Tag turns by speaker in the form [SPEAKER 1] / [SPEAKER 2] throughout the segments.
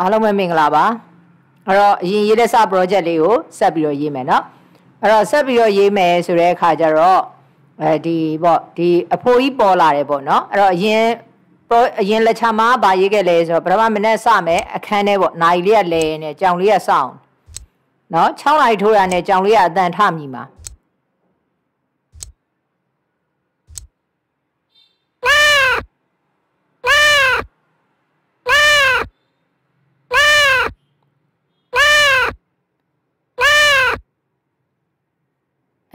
[SPEAKER 1] အားလုံးပဲမင်္ဂလာပါအဲ့တော့အရင်ရေးတဲ့စ project လေးကိုဆက်ပြီးတော့ရေးမယ်เนาะအဲ့တော့ဆက်ပြီးတော့ရေးမယ်ဆိုတဲ့အခါကျတော့အဲဒီပေါ့ဒီအဖိုးကြီးပေါ်လာတယ်ပေါ့เนาะအဲ့တော့အရင်ပေါ်အရင်လက်ချမှာဗာရေးခဲ့လဲဆိုတော့ပထမမနေ့စမယ်အခန်းထဲပေါ့နိုင်လေးကလဲနေကြောင်လေးကစောင်းเนาะ6နိုင်ထိုးရနဲ့ကြောင်လေးကအတန်ထမြည်မှာ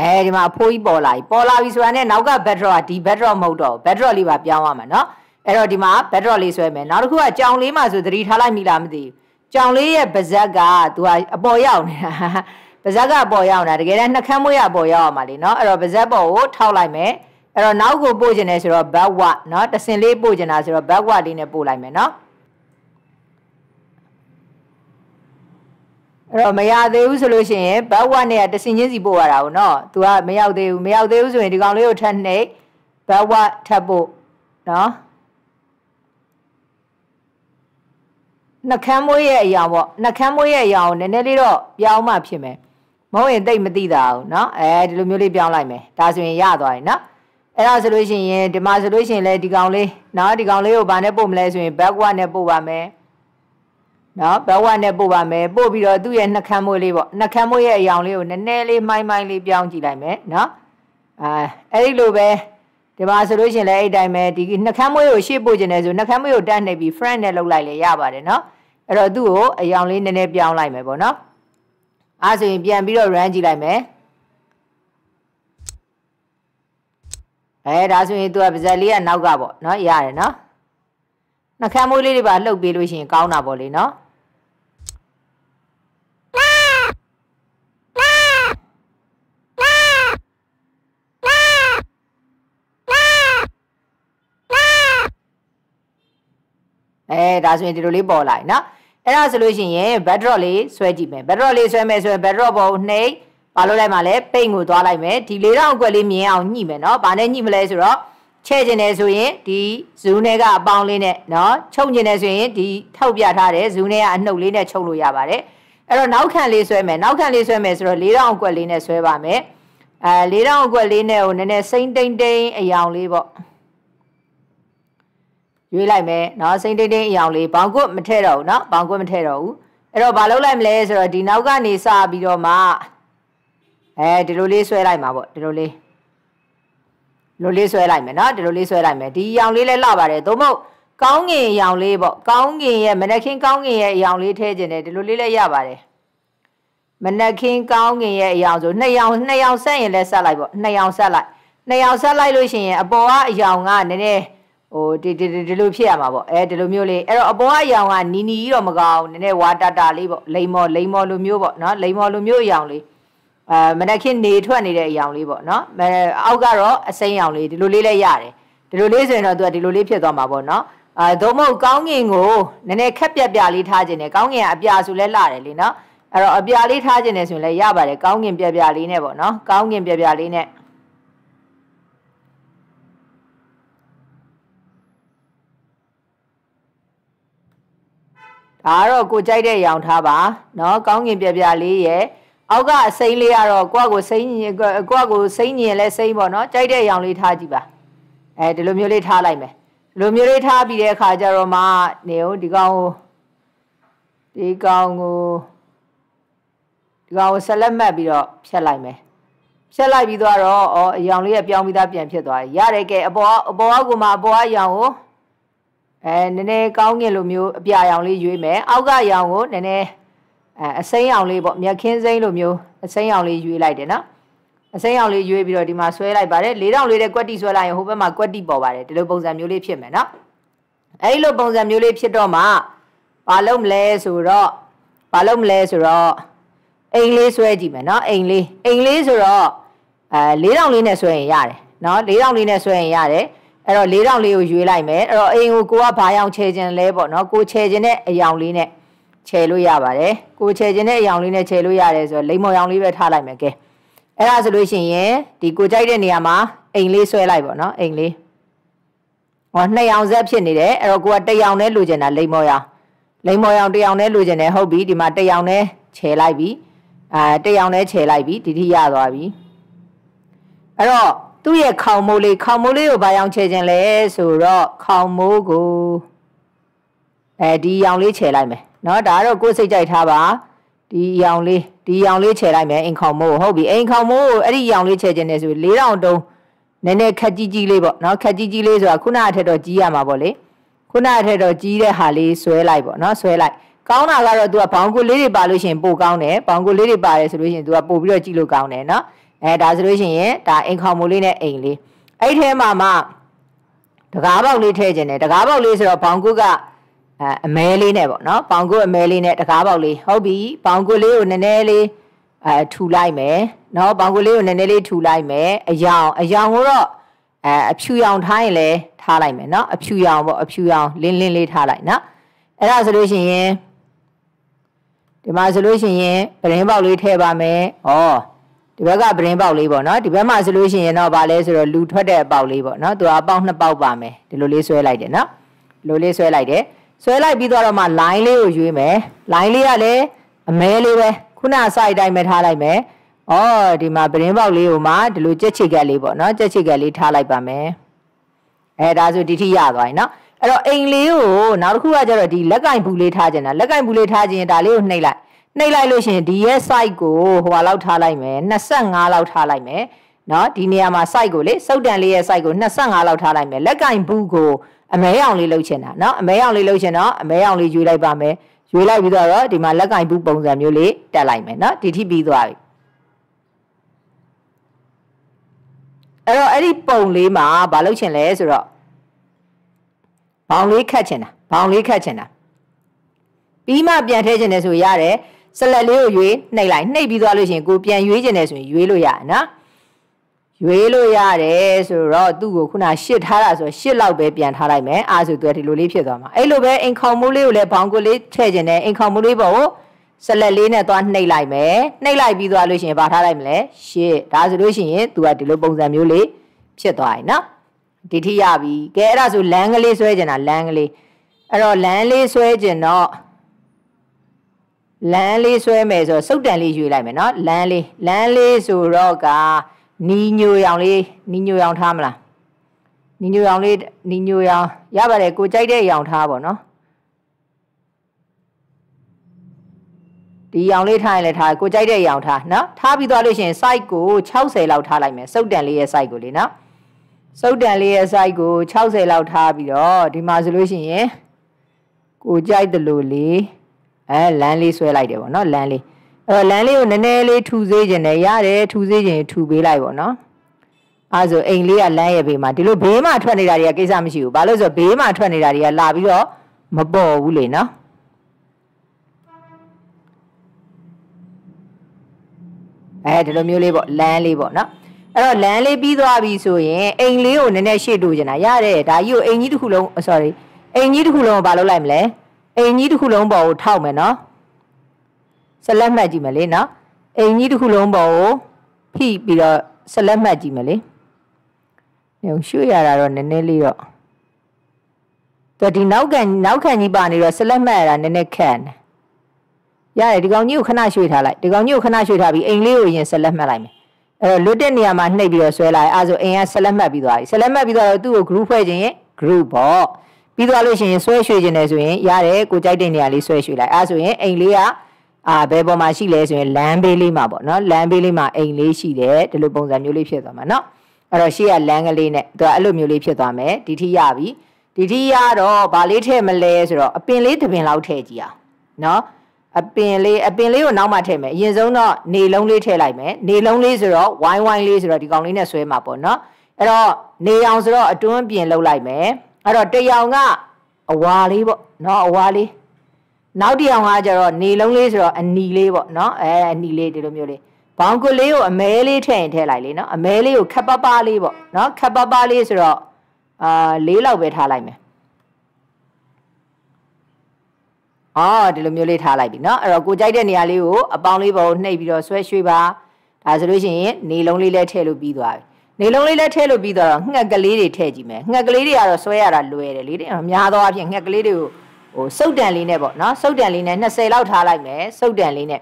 [SPEAKER 1] အဲဒီမှာအဖိုးကြီးပေါ်လာပြီပေါ်လာပြီဆိုတာနဲ့နောက်က backdrop ကဒီ backdrop မဟုတ်တော့ backdrop လေးပါပြောင်းရမှာနော်အဲ့တော့ဒီမှာ backdrop လေးဆွဲမယ်နောက်တစ်ခုကကြောင်လေးမှာဆိုသတိထားလိုက်မိလားမသိဘူးကြောင်လေးရဲ့ပါဇက်ကသူကအပေါ်ရောက်နေတာပါဇက်ကပေါ်ရောက်နေတာတကယ်တမ်းနှကမ်းမွေးရပေါ်ရောက်ရမှာလေနော်အဲ့တော့ပါဇက်ပေါ်ကိုထောက်လိုက်မယ်အဲ့တော့နောက်ကိုပို့ကျင်တယ်ဆိုတော့ backward နော်တဆင်လေးပို့ကျင်တာဆိုတော့ backward လေးနဲ့ပို့လိုက်မယ်နော်အဲ့တော့မရသေးဘူးဆိုလို့ရှိရင်ဘတ်ဝက်နဲ့တဆင်ချင်းစီပို့ရတာပေါ့နော်။ तू ကမရောက်သေးဘူးမရောက်သေးဘူးဆိုရင်ဒီကောင်လေးကိုထပ်နှိပ်ဘတ်ဝက်ထပ်ဖို့နော်။နှကမ်းမွေးရဲ့အရာပေါ့နှကမ်းမွေးရဲ့အရာကိုနည်းနည်းလေးတော့ပြောင်းမှဖြစ်မယ်။မဟုတ်ရင်တိတ်မသိတာဘူးနော်။အဲဒီလိုမျိုးလေးပြောင်းလိုက်မယ်။ဒါဆိုရင်ရသွားပြီနော်။အဲ့ဒါဆိုလို့ရှိရင်ဒီမှာဆိုလို့ရှိရင်လည်းဒီကောင်လေးနော်ဒီကောင်လေးကိုဗာနဲ့ပို့မလဲဆိုရင် backward နဲ့ပို့ပါမယ်။နော်ဘဝနဲ့ပို့ပါမယ်ပို့ပြီးတော့သူ့ရဲ့နှကမ်းမွေးလေးပေါ့နှကမ်းမွေးရဲ့အယောင်လေးကိုနည်းနည်းလေးမှိုင်းမှိုင်းလေးပြောင်းကြည့်လိုက်မယ်နော်အဲအဲ့ဒီလိုပဲဒီမှာဆိုလို့ရှင်လည်းအဲ့တိုင်းပဲဒီနှကမ်းမွေးကိုရှေ့ပို့ခြင်းနဲ့ဆိုနှကမ်းမွေးကိုတက်နေပြီး friend နဲ့လောက်လိုက်လေရပါတယ်နော်အဲ့တော့သူ့ကိုအယောင်လေးနည်းနည်းပြောင်းလိုက်မယ်ပေါ့နော်အဲ့ဆိုရင်ပြန်ပြီးတော့ run ကြည့်လိုက်မယ်အဲဒါဆိုရင်သူကပါဇက်လေးကနောက်ကပေါ့နော်ရတယ်နော်နှကမ်းမွေးလေးတွေပါလှုပ်ပေးလို့ရှင်ကောင်းတာပေါ့လေနော်အဲဒါဆိုရင်ဒီလိုလေးပေါ်လာပြီနော်အဲ့ဒါဆိုလို့ရှိရင် backdrop လေးဆွဲကြည့်မယ် backdrop လေးဆွဲမယ်ဆိုရင် backdrop ပေါ်နှိပ်ပါလို့လိုက်မှာလဲပိတ်ကိုသွားလိုက်မယ်ဒီလေးတော့အကွက်လေးမြင်အောင်ညှိမယ်နော်ဘာနဲ့ညှိမလဲဆိုတော့ချဲ့ကျင်တယ်ဆိုရင်ဒီ zoom နဲ့ကအပေါင်းလေးနဲ့နော်ချုပ်ကျင်တယ်ဆိုရင်ဒီထောက်ပြထားတဲ့ zoom နဲ့ကအနှုတ်လေးနဲ့ချုပ်လို့ရပါတယ်အဲ့တော့နောက်ခံလေးဆွဲမယ်နောက်ခံလေးဆွဲမယ်ဆိုတော့လေးတော့အကွက်လေးနဲ့ဆွဲပါမယ်အဲလေးတော့အကွက်လေးနဲ့ဟိုနည်းနည်းစိမ့်တိမ့်တိမ့်အယောင်လေးပေါ့ရွေးလိုက်မယ်နော်စိမ့်တိတ်တိတ်အယောင်လေးဘောင်ကွတ်မထဲ့တော့ဘူးနော်ဘောင်ကွတ်မထဲ့တော့ဘူးအဲ့တော့ဘာလုပ်လိုက်မလဲဆိုတော့ဒီနောက်ကနေစပြီးတော့မှအဲဒီလိုလေးဆွဲလိုက်မှာပေါ့ဒီလိုလေးလိုလေးဆွဲလိုက်မယ်နော်ဒီလိုလေးဆွဲလိုက်မယ်ဒီအယောင်လေးလည်းလှပါတယ်သို့မဟုတ်ကောင်းငင်အယောင်လေးပေါ့ကောင်းငင်ရဲ့မနက်ခင်းကောင်းငင်ရဲ့အယောင်လေးထည့်ခြင်းတယ်ဒီလိုလေးလည်းရပါတယ်မနက်ခင်းကောင်းငင်ရဲ့အယောင်ဆိုနှစ်ယောင်နှစ်ယောင်ဆက်ရင်လည်းဆက်လိုက်ပေါ့နှစ်ယောင်ဆက်လိုက်နှစ်ယောင်ဆက်လိုက်လို့ရှိရင်အပေါ်ကအယောင်ကနည်းနည်းဟိုဒီဒီဒီလိုဖြစ်ရမှာပေါ့အဲဒီလိုမျိုးလေးအဲ့တော့အပေါ်အယောင်ကနီနီကြီးတော့မကောင်းနည်းနည်းဝါတာတာလေးပေါ့လိမ်မော်လိမ်မော်လိုမျိုးပေါ့နော်လိမ်မော်လိုမျိုးအယောင်လေးအဲမနက်ခင်းနေထွက်နေတဲ့အယောင်လေးပေါ့နော်အောက်ကတော့အစိမ်းယောင်လေးဒီလိုလေးလည်းရတယ်ဒီလိုလေးဆိုရင်တော့သူကဒီလိုလေးဖြစ်သွားမှာပေါ့နော်အဲသို့မဟုတ်ကောင်းငင်ကိုနည်းနည်းခက်ပြက်ပြလေးထားခြင်းနဲ့ကောင်းငင်ကအပြာဆိုလဲလှတယ်လေနော်အဲ့တော့အပြာလေးထားခြင်းနဲ့ဆိုရင်လည်းရပါတယ်ကောင်းငင်ပြက်ပြလေးနဲ့ပေါ့နော်ကောင်းငင်ပြက်ပြလေးနဲ့ဒါကတော့ကိုကြိုက်တဲ့ရောင်ထားပါเนาะကောင်းကင်ပြပြလေးရဲ့အောက်ကအစိမ့်လေးကတော့ကိုယ့်ကိုစိမ့်ညင်ကိုယ့်ကိုစိမ့်ညင်လဲစိမ့်ပေါ့เนาะကြိုက်တဲ့ရောင်လေးထားကြည့်ပါအဲဒီလိုမျိုးလေးထားလိုက်မယ်ဒီလိုမျိုးလေးထားပြီးတဲ့အခါကျတော့မှနေဦးဒီကောင်ကိုဒီကောင်ကိုဒီကောင်ကိုဆက်လက်မှတ်ပြီးတော့ဖြတ်လိုက်မယ်ဖြတ်လိုက်ပြီးတော့အော်အရောင်လေးကပြောင်းပြီးသားပြန်ဖြစ်သွားတယ်ရတယ်ကဲအပေါ်အပေါ်အောက်ကမှအပေါ်အရောင်ကိုအဲနည်းနည်းကောင်းကင်လိုမျိုးအပြာရောင်လေးရွေးမယ်အောက်ကရောင်ကိုနည်းနည်းအဲအစိမ်းရောင်လေးပေါ့မြက်ခင်းစိမ်းလိုမျိုးအစိမ်းရောင်လေးရွေးလိုက်တယ်နော်အစိမ်းရောင်လေးရွေးပြီးတော့ဒီမှာဆွဲလိုက်ပါတယ်လေးတောင်လေးတဲ့ကွက်တီဆွဲလိုက်ရင်ဟိုဘက်မှာကွက်တီပေါ်ပါတယ်ဒီလိုပုံစံမျိုးလေးဖြစ်မယ်နော်အဲဒီလိုပုံစံမျိုးလေးဖြစ်တော့မှဘာလုပ်မလဲဆိုတော့ဘာလုပ်မလဲဆိုတော့အိမ်လေးဆွဲကြည့်မယ်နော်အိမ်လေးအိမ်လေးဆိုတော့အဲလေးတောင်လေးနဲ့ဆွဲရင်ရတယ်နော်လေးတောင်လေးနဲ့ဆွဲရင်ရတယ်အဲ့တော့၄တောင်လေးကိုရွေးလိုက်မယ်အဲ့တော့အိမ်ကိုကိုကဘာရောင်ခြယ်ခြင်းလဲပေါ့နော်ကိုခြယ်ခြင်းနဲ့အယောင်လေးနဲ့ခြယ်လို့ရပါတယ်ကိုခြယ်ခြင်းနဲ့အယောင်လေးနဲ့ခြယ်လို့ရတယ်ဆိုတော့လိမ္မော်ရောင်လေးပဲထားလိုက်မယ်ကဲအဲ့ဒါဆိုလို့ရှိရင်ဒီကိုကြိုက်တဲ့နေရာမှာအိမ်လေးဆွဲလိုက်ပေါ့နော်အိမ်လေးဟောနှစ်ရောင်ဆက်ဖြစ်နေတယ်အဲ့တော့ကိုကတစ်ရောင်နဲ့လိုချင်တာလိမ္မော်ရောင်လိမ္မော်ရောင်တစ်ရောင်နဲ့လိုချင်တယ်ဟုတ်ပြီဒီမှာတစ်ရောင်နဲ့ခြယ်လိုက်ပြီအာတစ်ရောင်နဲ့ခြယ်လိုက်ပြီဒီထိရသွားပြီအဲ့တော့သူ့ရဲ့ခေါင်မိုးလေးခေါင်မိုးလေးကိုဘာရောင်ချဲခြင်းလဲဆိုတော့ခေါင်မိုးကိုအဲဒီရောင်လေးချဲလိုက်မယ်เนาะဒါကတော့ကိုယ်စိတ်ကြိုက်ထားပါဒီရောင်လေးဒီရောင်လေးချဲလိုက်မယ်အိမ်ခေါင်မိုးဟုတ်ပြီအိမ်ခေါင်မိုးကိုအဲ့ဒီရောင်လေးချဲခြင်းလဲဆို၄တောင်တုံးနည်းနည်းခက်ကြီးကြီးလေးပေါ့เนาะခက်ကြီးကြီးလေးဆိုတာခုနအထက်တော့ကြီးရမှာပေါ့လေခုနအထက်တော့ကြီးတဲ့ဟာလေးဆွဲလိုက်ပေါ့เนาะဆွဲလိုက်ကောင်းတာကတော့ तू ကဘောင်ကိုလေးတွေပါလို့ရှင်ပိုကောင်းတယ်ဘောင်ကိုလေးတွေပါတယ်ဆိုလို့ရှင် तू ကပို့ပြီးတော့ကြည့်လို့ကောင်းတယ်เนาะအဲဒါဆိုလို့ရှိရင်ဒါအိမ်ခေါင်မိုးလေးနဲ့အိမ်လေးအဲ့ထဲမှာမှတကားပေါက်လေးထည့်ခြင်းတယ်တကားပေါက်လေးဆိုတော့ဘောင်ကုကအမဲလေးနဲ့ပေါ့နော်ဘောင်ကုအမဲလေးနဲ့တကားပေါက်လေးဟုတ်ပြီဘောင်ကုလေးကိုနည်းနည်းလေးအဲထူလိုက်မယ်နော်ဘောင်ကုလေးကိုနည်းနည်းလေးထူလိုက်မယ်အယောင်အယောင်ကိုတော့အဲအဖြူရောင်ထားရင်လည်းထားလိုက်မယ်နော်အဖြူရောင်ပေါ့အဖြူရောင်လင်းလင်းလေးထားလိုက်နော်အဲ့ဒါဆိုလို့ရှိရင်ဒီမှာဆိုလို့ရှိရင်ပရင်ပေါက်လေးထည့်ပါမယ်ဩဒီဘက်ကပရင်ပေါက်လေးပေါ့နော်ဒီဘက်မှာဆိုလို့ရှိရင်တော့ဗာလဲဆိုတော့လူထွက်တဲ့ပေါက်လေးပေါ့နော်သူကအပေါက်နှစ်ပေါက်ပါမယ်ဒီလိုလေးဆွဲလိုက်တယ်နော်ဒီလိုလေးဆွဲလိုက်တယ်ဆွဲလိုက်ပြီးတော့မှ line လေးကိုရွေးမယ် line လေးကလည်းအမဲလေးပဲခုနစိုက်တိုင်းပဲထားလိုက်မယ်ဩဒီမှာပရင်ပေါက်လေးကိုမှဒီလိုကြက်ချိကက်လေးပေါ့နော်ကြက်ချိကက်လေးထားလိုက်ပါမယ်အဲဒါဆိုဒီထိရသွားရင်နော်အဲ့တော့အိမ်လေးကိုနောက်တစ်ခုကကျတော့ဒီလက်ကင်ဘူးလေးထားခြင်းတာလက်ကင်ဘူးလေးထားခြင်းဒါလေးကိုနှိပ်လိုက်နှိပ်လိုက်လို့ရှိရင်ဒီရဲ့ site ကိုဟိုဟာလောက်ထားလိုက်မယ်25လောက်ထားလိုက်မယ်เนาะဒီနေရာမှာ site ကိုလေစုတ်တန်လေးရဲ့ site ကို25လောက်ထားလိုက်မယ်လက်ကင်ဘူးကိုအမဲအောင်လေးလှုပ်ချင်တာเนาะအမဲအောင်လေးလှုပ်ချင်တော့အမဲအောင်လေးယူလိုက်ပါမယ်ယူလိုက်ပြီးတော့ဒီမှာလက်ကင်ဘူးပုံစံမျိုးလေးတက်လိုက်မယ်เนาะဒီထိပြီးသွားပြီအဲ့တော့အဲ့ဒီပုံလေးမှာမလုပ်ချင်လဲဆိုတော့ဘောင်လေးခတ်ချင်တာဘောင်လေးခတ်ချင်တာပြီးမှပြန်ထည့်ချင်တယ်ဆိုရတယ်ဆလတ်လေးကိုရွေးနှိပ်လိုက်နှိပ်ပြီးသွားလို့ရှိရင်ကိုပြန်ရွေးကျင်တယ်ဆိုရင်ရွေးလို့ရတယ်နော်ရွေးလို့ရတယ်ဆိုတော့သူ့ကိုခုနရှစ်ထားတာဆိုရှစ်လောက်ပဲပြန်ထားလိုက်မယ်အာဆိုသူကဒီလိုလေးဖြစ်သွားမှာအဲ့လိုပဲအိမ်ခေါင်မိုးလေးကိုလည်းဘောင်ကိုလေးထည့်ကျင်တယ်အိမ်ခေါင်မိုးလေးပေါ့ကိုဆလက်လေးနဲ့သွားနှိပ်လိုက်မယ်နှိပ်လိုက်ပြီးသွားလို့ရှိရင်ဗာထားလိုက်မလဲရှစ်ဒါဆိုလို့ရှိရင် तू ကဒီလိုပုံစံမျိုးလေးဖြစ်သွားရင်နော်ဒီထိရပြီကဲအဲ့ဒါဆိုလမ်းကလေးဆွဲကျင်တာလမ်းကလေးအဲ့တော့လမ်းလေးဆွဲကျင်တော့လမ်းလေးဆွဲမယ်ဆိုတော့စုတ်တန်လေးယူလိုက်မယ်နော်လမ်းလေးလမ်းလေးဆိုတော့ကနီညိုရောင်လေးနီညိုရောင်ထားမလားနီညိုရောင်လေးနီညိုရောင်ရပါတယ်ကိုကြိုက်တဲ့ရောင်ထားပါနော်ဒီရောင်လေးထားရင်လည်းထားကိုကြိုက်တဲ့ရောင်ထားနော်ထားပြီးသွားလို့ရှိရင် site ကို60လောက်ထားလိုက်မယ်စုတ်တန်လေးရဲ့ site ကိုလေနော်စုတ်တန်လေးရဲ့ site ကို60လောက်ထားပြီးတော့ဒီမှာဆိုလို့ရှိရင်ကိုကြိုက်တယ်လို့လေးအဲလမ်းလေးဆွဲလိုက်တယ်ပေါ့နော်လမ်းလေးအဲ့တော့လမ်းလေးကိုနည်းနည်းလေးထူစေးခြင်းနဲ့ရတယ်ထူစေးခြင်းထူပေးလိုက်ပေါ့နော်အဲ့ဆိုအိမ်လေးကလမ်းရဲ့ဘေးမှာဒီလိုဘေးမှာထွက်နေတာတွေကကိစ္စမရှိဘူးဘာလို့ဆိုတော့ဘေးမှာထွက်နေတာတွေကလာပြီးတော့မပေါ်ဘူးလေနော်အဲဒီလိုမျိုးလေးပေါ့လမ်းလေးပေါ့နော်အဲ့တော့လမ်းလေးပြီးသွားပြီဆိုရင်အိမ်လေးကိုနည်းနည်းရှေ့တိုးကျင်တာရတယ်ဒါကြီးကိုအိမ်ကြီးတစ်ခုလုံး sorry အိမ်ကြီးတစ်ခုလုံးကိုဘာလုပ်လိုက်မလဲအိမ်ကြီးတစ်ခုလုံးပေါ်ကိုထောက်မယ်နော်ဆက်လက်မှတ်ကြည့်မယ်လေနော်အိမ်ကြီးတစ်ခုလုံးပေါ်ကိုဖိပြီးတော့ဆက်လက်မှတ်ကြည့်မယ်လေညုံရွှေ့ရတာတော့နည်းနည်းလေးတော့သူဒီနောက်ကန်နောက်ခံကြီးပါနေတော့ဆက်လက်မှတ်ရတာနည်းနည်းခက်တယ်ရတယ်ဒီကောင်ကြီးကိုခဏရွှေ့ထားလိုက်ဒီကောင်ကြီးကိုခဏရွှေ့ထားပြီးအိမ်လေးကိုရင်ဆက်လက်မှတ်လိုက်မယ်အဲလွတ်တဲ့နေရာမှာနှိပ်ပြီးတော့ဆွဲလိုက်အဲဆိုအိမ်ကဆက်လက်မှတ်ပြီးသွားပြီဆက်လက်မှတ်ပြီးတော့သူ့ကို group ဖွဲ့ခြင်းရဲ့ group ပေါ့ပြီးသွားလို့ရှိရင်ဆွဲရွှေ့ခြင်းတယ်ဆိုရင်ရတယ်ကိုကြိုက်တဲ့နေရာလေးဆွဲရွှေ့လိုက်အဲဆိုရင်အိမ်လေးကအာဘယ်ပေါ်မှာရှိလဲဆိုရင်လမ်းဘေးလေးမှာပေါ့နော်လမ်းဘေးလေးမှာအိမ်လေးရှိတယ်ဒီလိုပုံစံမျိုးလေးဖြစ်သွားမှာနော်အဲ့တော့ရှေ့ကလမ်းကလေးနဲ့သူကအဲ့လိုမျိုးလေးဖြစ်သွားမယ်ဒီထိရပြီဒီထိရတော့ဗာလေးထည့်မလဲဆိုတော့အပင်လေးတစ်ပင်လောက်ထည့်ကြည့်အောင်နော်အပင်လေးအပင်လေးကိုနောက်မှထည့်မယ်အရင်ဆုံးတော့နေလုံးလေးထည့်လိုက်မယ်နေလုံးလေးဆိုတော့ဝိုင်းဝိုင်းလေးဆိုတော့ဒီကောင်လေးနဲ့ဆွဲမှာပေါ့နော်အဲ့တော့နေအောင်ဆိုတော့အတွန်းပြင်လောက်လိုက်မယ်အဲ့တော့တရောင်ကအဝါလေးပေါ့နော်အဝါလေးနောက်တရောင်ကကျတော့နေလုံးလေးဆိုတော့အနီလေးပေါ့နော်အဲအနီလေးဒီလိုမျိုးလေးဘောင်ကွလေးကိုအမဲလေးထည့်ရင်ထည့်လိုက်လေနော်အမဲလေးကိုခပ်ပပလေးပေါ့နော်ခပ်ပပလေးဆိုတော့အာလေးလောက်ပဲထားလိုက်မယ်အော်ဒီလိုမျိုးလေးထားလိုက်ပြီเนาะအဲ့တော့ကိုကြိုက်တဲ့နေရာလေးကိုအပေါင်းလေးပေါ်နှိပ်ပြီးတော့ဆွဲရွှေ့ပါဒါဆိုလို့ရှိရင်နေလုံးလေးလည်းထည့်လို့ပြီးသွားပြီနေလုံးလေးလည်းထည့်လို့ပြီးတော့ငှက်ကလေးတွေထည့်ကြည့်မယ်ငှက်ကလေးတွေကတော့ဆွဲရတာလွယ်တယ်လေတဲ့များသောအားဖြင့်ငှက်ကလေးတွေကိုဟိုစုပ်တန်လေးနဲ့ပေါ့နော်စုပ်တန်လေးနဲ့20လောက်ထားလိုက်မယ်စုပ်တန်လေးနဲ့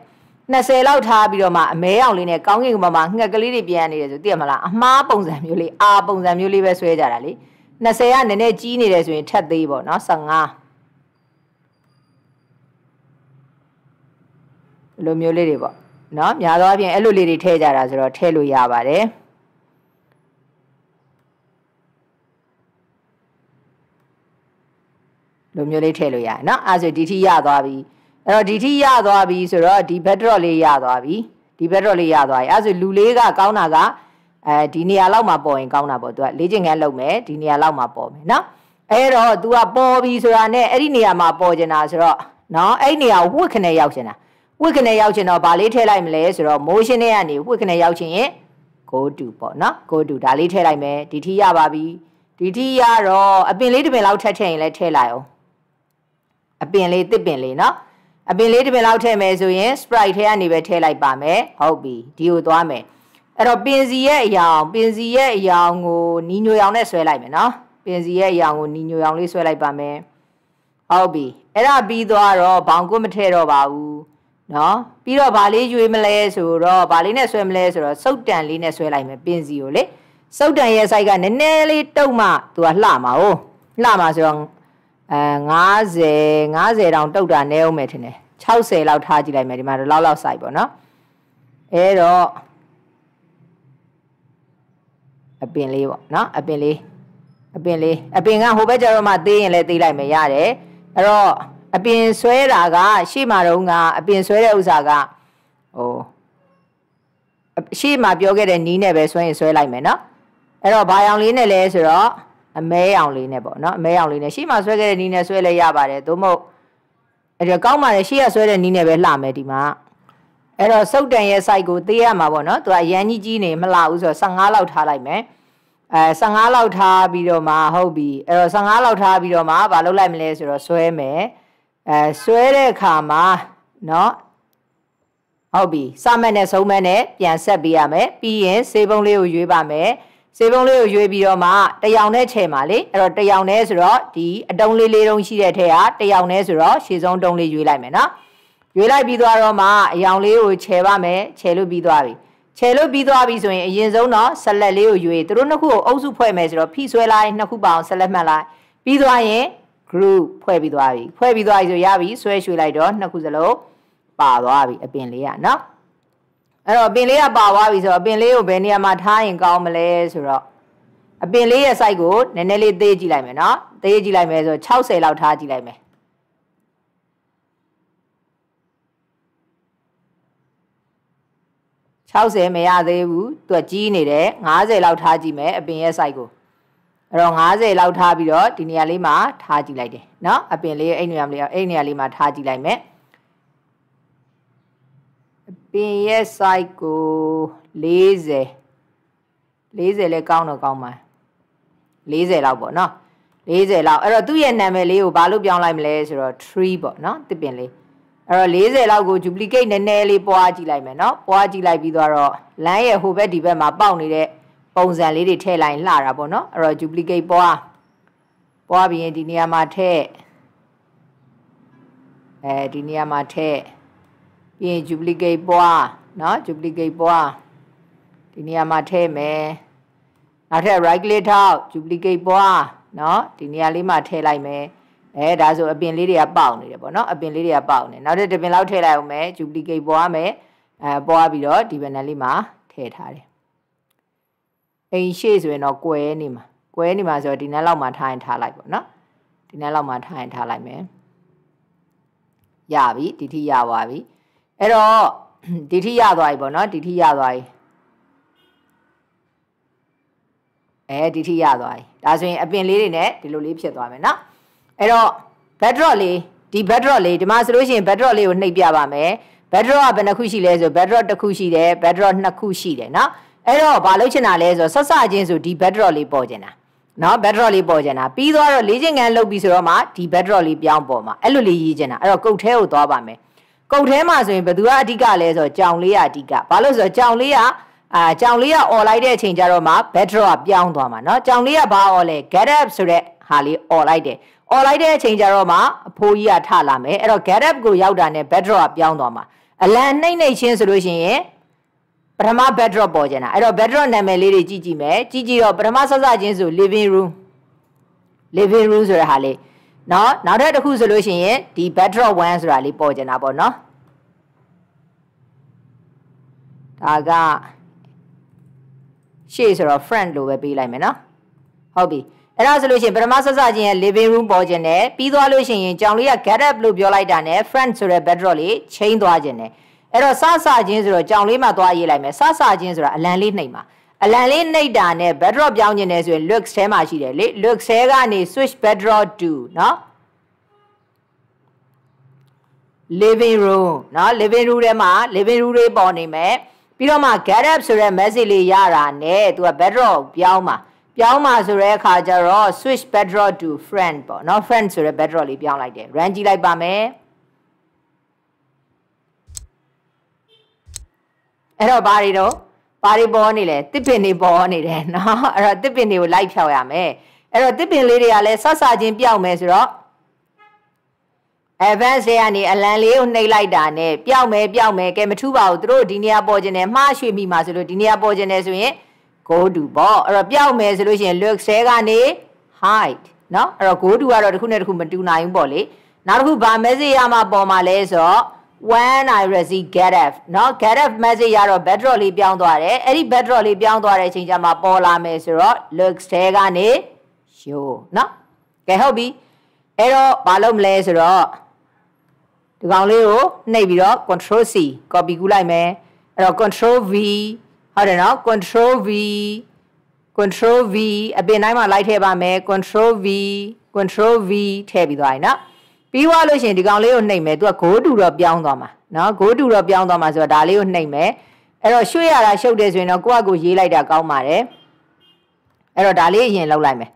[SPEAKER 1] 20လောက်ထားပြီးတော့မှအမဲအောင်လေးနဲ့ကောင်းကင်ဘုံမှာငှက်ကလေးတွေပြန်နေတယ်ဆိုသိရမလားအမားပုံစံမျိုးလေးအာပုံစံမျိုးလေးပဲဆွဲကြတာလေ20ကနည်းနည်းကြီးနေတယ်ဆိုရင်ထက်သေးပေါ့နော်15လိုမျိုးလေးတွေပေါ့နော်များသောအားဖြင့်အဲ့လိုလေးတွေထည့်ကြတာဆိုတော့ထည့်လို့ရပါတယ်။လိုမျိုးလေးထည့်လို့ရတယ်เนาะအဲဆိုဒီထိရသွားပြီအဲ့တော့ဒီထိရသွားပြီဆိုတော့ဒီ backdrop လေးရသွားပြီဒီ backdrop လေးရသွားပြီအဲဆိုလူလေးကကောင်းတာကအဲဒီနေရာလောက်မှာပေါ်ရင်ကောင်းတာပေါ့ तू ကလေ့ကျင့်ခန်းလုပ်မယ်ဒီနေရာလောက်မှာပေါ်မယ်เนาะအဲ့တော့ तू ကပေါ်ပြီဆိုတာနဲ့အဲ့ဒီနေရာမှာပေါ်ကျင်တာဆိုတော့เนาะအဲ့ဒီနေရာဝှက်ခနဲ့ရောက်ကျင်တာဝှက်ခနဲ့ရောက်ကျင်တော့ဗာလေးထည့်လိုက်မလဲဆိုတော့ motion နဲ့ကနေဝှက်ခနဲ့ရောက်ကျင်ရင် go to ပေါ့เนาะ go to ဒါလေးထည့်လိုက်မယ်ဒီထိရပါပြီဒီထိရတော့အပင်လေးတစ်ပင်လောက်ထပ်ထည့်ရင်လည်းထည့်လိုက်အောင်အပင်လေးတစ်ပင်လေးနော်အပင်လေးတစ်ပင်လောက်ထည့်မယ်ဆိုရင် sprite ထဲကနေပဲထည့်လိုက်ပါမယ်ဟုတ်ပြီဒီကိုသွားမယ်အဲ့တော့ပင်စီရဲ့အယောင်ပင်စီရဲ့အယောင်ကိုနီညိုရောင်နဲ့ဆွဲလိုက်မယ်နော်ပင်စီရဲ့အယောင်ကိုနီညိုရောင်လေးဆွဲလိုက်ပါမယ်ဟုတ်ပြီအဲ့ဒါပြီးသွားတော့ဘောင်ကွတ်မထည့်တော့ပါဘူးနော်ပြီးတော့ဗာလေးရွေးမလဲဆိုတော့ဗာလေးနဲ့ဆွဲမလဲဆိုတော့စုပ်တန်လေးနဲ့ဆွဲလိုက်မယ်ပင်စီကိုလေစုပ်တန်ရဲ့ site ကနည်းနည်းလေးတုံမှသူကလှမှာ哦လှမှာဆိုတော့အဲ90 90တောင်တုတ်တာနဲအောင်မယ်ထင်တယ်60လောက်ထားကြည့်လိုက်မယ်ဒီမှာတော့လောက်လောက်စိုက်ပေါ့နော်အဲတော့အပင်လေးပေါ့နော်အပင်လေးအပင်လေးအပင်ကဟိုဘက်ကျတော့မှသေးရင်လည်းသေးလိုက်မယ်ရတယ်အဲ့တော့အပင် ဆွဲတာကရှေ့မှာတော့ကအပင်ဆွဲတဲ့ဥစ္စာကဟိုရှေ့မှာပြောခဲ့တဲ့နီးနဲ့ပဲဆွဲရင်ဆွဲလိုက်မယ်နော်အဲ့တော့ဘာရောင်လေးနဲ့လဲဆိုတော့အမဲအောင်လေးနဲ့ပေါ့နော်အမဲအောင်လေးနဲ့ရှေ့မှာဆွဲခဲ့တဲ့နီးနဲ့ဆွဲလဲရပါတယ်သို့မဟုတ်အဲ့တော့ကောင်းပါတယ်ရှေ့ကဆွဲတဲ့နီးနဲ့ပဲလှမယ်ဒီမှာအဲ့တော့စုတ်တန်ရဲ့ site ကိုသေးရမှာပေါ့နော်သူကရန်ကြီးကြီးနေမလှဘူးဆိုတော့15လောက်ထားလိုက်မယ်အဲ15လောက်ထားပြီးတော့မှဟုတ်ပြီအဲ့တော့15လောက်ထားပြီးတော့မှဘာလုပ်လိုက်မလဲဆိုတော့ဆွဲမယ်အဲဆွဲတဲ့အခါမှာနော်ဟုတ်ပြီစမတ်နဲ့ဆုံးမတ်နဲ့ပြန်ဆက်ပေးရမယ်ပြီးရင်စေးပုံးလေးကိုရွေးပါမယ်ဈေးပုံးလေးကိုရွေးပြီးတော့မှတရောင်နဲ့ချယ်ပါလေအဲ့တော့တရောင်နဲ့ဆိုတော့ဒီအတုံးလေးလေးတုံးရှိတဲ့အထက်ကတရောင်နဲ့ဆိုတော့ရှည်ဆုံးတုံးလေးရွေးလိုက်မယ်နော်ရွေးလိုက်ပြီးသွားတော့မှအယောင်လေးကိုချယ်ပါမယ်ချယ်လို့ပြီးသွားပြီချယ်လို့ပြီးသွားပြီဆိုရင်အရင်ဆုံးတော့ဆက်လက်လေးကိုရွေးသူတို့နှစ်ခုကိုအုပ်စုဖွဲ့မယ်ဆိုတော့ဖိဆွဲလိုက်နှစ်ခုပေါအောင်ဆက်လက်မှတ်လိုက်ပြီးသွားရင် group ဖွဲ့ပြီးသွားပြီဖွဲ့ပြီးသွားပြီဆိုရပြီဆွဲရွှေ့လိုက်တော့နှစ်ခုစလုံးပါသွားပြီအပင်လေးကနော်အဲ့တော့ပင်လေးကပါသွားပြီဆိုတော့ပင်လေးကိုဘယ်နေရာမှာထားရင်ကောင်းမလဲဆိုတော့အပင်လေးရဲ့ site ကိုနည်းနည်းလေးသေးကြည့်လိုက်မယ်နော်သေးကြည့်လိုက်မယ်ဆိုတော့60လောက်ထားကြည့်လိုက်မယ်60မရသေးဘူးသူကကြီးနေတယ်90လောက်ထားကြည့်မယ်အပင်ရဲ့ site ကိုအဲ့တော့90လောက်ထားပြီးတော့ဒီနေရာလေးမှာထားကြည့်လိုက်တယ်နော်အပင်လေးရဲ့အဲ့နေရာလေးအဲ့နေရာလေးမှာထားကြည့်လိုက်မယ်ပင်ရဲ့ site ကို40 40လဲကောင်းတော့ကောင်းပါ40လောက်ပေါ့နော်40လောက်အဲ့တော့သူ့ရဲ့နာမည်လေးကိုဘာလို့ပြောင်းလိုက်မလဲဆိုတော့ tree ပေါ့နော်တစ်ပင်လေးအဲ့တော့40လောက်ကို duplicate နည်းနည်းလေးပွားကြည့်လိုက်မယ်နော်ပွားကြည့်လိုက်ပြီးတော့လမ်းရဲ့ဟိုဘက်ဒီဘက်မှာပေါက်နေတဲ့ပုံစံလေးတွေထည့်လိုက်လှတာပေါ့နော်အဲ့တော့ duplicate ပွားပွားပြီးရင်ဒီနေရာမှာထည့်အဲဒီနေရာမှာထည့်ပြီးရင် duplicate ပွားเนาะ duplicate ပွားဒီနေရာမှာထည့်မယ်နောက်ထပ် right click ထောက် duplicate ပွားเนาะဒီနေရာလေးမှာထည့်လိုက်မယ်အဲဒါဆိုအပင်လေးတွေကပေါက်နေတယ်ပေါ့နော်အပင်လေးတွေကပေါက်နေနောက်တစ်တပင်လောက်ထည့်လိုက်အောင်မယ် duplicate ပွားမယ်အဲပွားပြီးတော့ဒီဘဏ္ဍလေးမှာထည့်ထားတယ်အိမ်ရှေ့ဆိုရင်တော့ကွဲနေမှာကွဲနေမှာဆိုတော့ဒီနက်လောက်မှာထားရင်ထားလိုက်ပေါ့နော်ဒီနက်လောက်မှာထားရင်ထားလိုက်မယ်ရပြီဒီထိရပါပြီအဲ့တော့ဒီထိရသွားပြီပေါ့နော်ဒီထိရသွားပြီအဲဒီထိရသွားပြီဒါဆိုရင်အပင်လေးတွေနဲ့ဒီလိုလေးဖြစ်သွားမယ်နော်အဲ့တော့ backdrop လေးဒီ backdrop လေးဒီမှာဆိုလို့ရှိရင် backdrop လေးကိုနှိပ်ပြပါမယ် backdrop ကဘယ်နှခုရှိလဲဆို backdrop တစ်ခုရှိတယ် backdrop နှစ်ခုရှိတယ်နော်အဲ့တော့ဘာလုပ်ချင်တာလဲဆိုဆက်စချင်းဆိုဒီ backdrop လေးပေါ်ချင်တာနော် backdrop လေးပေါ်ချင်တာပြီးတော့လေ့ကျင့်ခန်းလုပ်ပြီးဆိုတော့မှဒီ backdrop လေးပြောင်းပေါ်မှာအဲ့လိုလေးရေးချင်တာအဲ့တော့ကုတ်ထဲကိုသွားပါမယ်ကုတ်ထဲမှာဆိုရင်ဘယ်သူကအဓိကလဲဆိုတော့ကြောင်လေးကအဓိကဘာလို့ဆိုတော့ကြောင်လေးကအာကြောင်လေးကអော်လိုက်တဲ့အချိန်ကျတော့မှ battery ကပြောင်းသွားမှာเนาะကြောင်လေးကဘာអော်လဲ get up ဆိုတဲ့ဟာလေးអော်လိုက်တယ်អော်လိုက်တဲ့အချိန်ကျတော့မှအဖိုးကြီးကထလာမယ်အဲ့တော့ get up ကိုရောက်တာနဲ့ battery ကပြောင်းသွားမှာအလံနှိမ့်နှိမ့်ချင်းဆိုလို့ရှိရင်ပထမ backdrop ပေါ်ကျင်တာအဲ့တော့ backdrop နာမည်လေးတွေကြည့်ကြည့်မယ်ကြည့်ကြည့်တော့ပထမဆက်စချင်းဆို living room living room ဆိုတဲ့ဟာလေးနော်နောက်ထပ်တစ်ခုဆိုလို့ရှိရင်ဒီ backdrop 1ဆိုတာလေးပေါ်ကျင်တာပေါ့နော်ဒါကရှေ့ဆိုတော့ front လို့ပဲပေးလိုက်မယ်နော်ဟုတ်ပြီအဲ့ဒါဆိုလို့ရှိရင်ပထမဆက်စချင်းရဲ့ living room ပေါ်ကျင်တယ်ပြီးသွားလို့ရှိရင်ကြောင်လေးက get up လို့ပြောလိုက်တာနဲ့ front ဆိုတဲ့ backdrop လေးချိန်သွားကျင်တယ်အဲ့တော့စစချင်းဆိုတော့ကြောင်လေးမှသွားရေးလိုက်မယ်စစချင်းဆိုတာအလံလေးနှိပ်မှာအလံလေးနှိပ်တာနဲ့ backdrop ပြောင်းနေတယ်ဆိုရင် lux ထဲမှာရှိတယ်လေ lux ထဲကနေ switch backdrop to เนาะ living room เนาะ living room ထဲမှာ living room တွေပေါ်နေမယ်ပြီးတော့မှ get up ဆိုတဲ့ message လေးရတာနဲ့သူက backdrop ပြောင်းမှာပြောင်းမှာဆိုတဲ့အခါကျတော့ switch backdrop to friend ပေါ့เนาะ friend ဆိုတဲ့ backdrop လေးပြောင်းလိုက်တယ် run ကြည့်လိုက်ပါမယ်အဲ့တော့ဘာတွေတော့ဘာတွေပေါ်နေလဲတစ်ပင်တွေပေါ်နေတယ်နော်အဲ့တော့တစ်ပင်တွေကိုလိုက်ဖြောက်ရမယ်အဲ့တော့တစ်ပင်လေးတွေကလည်းဆက်ဆာချင်းပြောက်မယ်ဆိုတော့ advance တွေကနေအလံလေးကိုနှိပ်လိုက်တာနဲ့ပြောက်မယ်ပြောက်မယ်ကဲမထူးပါဘူးသူတို့ဒီနေရာပေါ်ခြင်းနဲ့မှားရွှေ့မိမှာဆိုလို့ဒီနေရာပေါ်ခြင်းနဲ့ဆိုရင် go to ပေါ့အဲ့တော့ပြောက်မယ်ဆိုလို့ရှိရင် look ဆဲကနေ hide နော်အဲ့တော့ go to ကတော့တစ်ခုနဲ့တစ်ခုမတူနိုင်ဘူးပေါ့လေနောက်တစ်ခုဗာ message ရမှာပေါ်မှာလဲဆိုတော့ when i receive getf เนาะ getf message ရတော့ backdrop လေးပြောင်းသွားတယ်အဲ့ဒီ backdrop လေးပြောင်းသွားတဲ့အချိန်ကျမှပေါ်လာမယ်ဆိုတော့ looks ထဲကနေ show เนาะကဲဟုတ်ပြီအဲ့တော့ဘာလုပ်မလဲဆိုတော့ဒီကောင်လေးကိုနှိပ်ပြီးတော့ control c copy ကူးလိုက်မယ်အဲ့တော့ control v ဟုတ်တယ်เนาะ control v control v အပြင်တိုင်းမှာလိုက်ထည့်ပါမယ် control v control v ထည့်ပြီးသွားရင်เนาะပြီးွားလို့ရှိရင်ဒီကောင်လေးကိုနှိမ့်မယ်သူကဂိုးတူတော့ပြောင်းသွားမှာနော်ဂိုးတူတော့ပြောင်းသွားမှာဆိုတော့ဒါလေးကိုနှိမ့်မယ်အဲ့တော့ရွှေ့ရတာရှုပ်တယ်ဆိုရင်တော့ကိုယ့်အကူရေးလိုက်တာကောင်းပါတယ်အဲ့တော့ဒါလေးအရင်လောက်လိုက်မယ်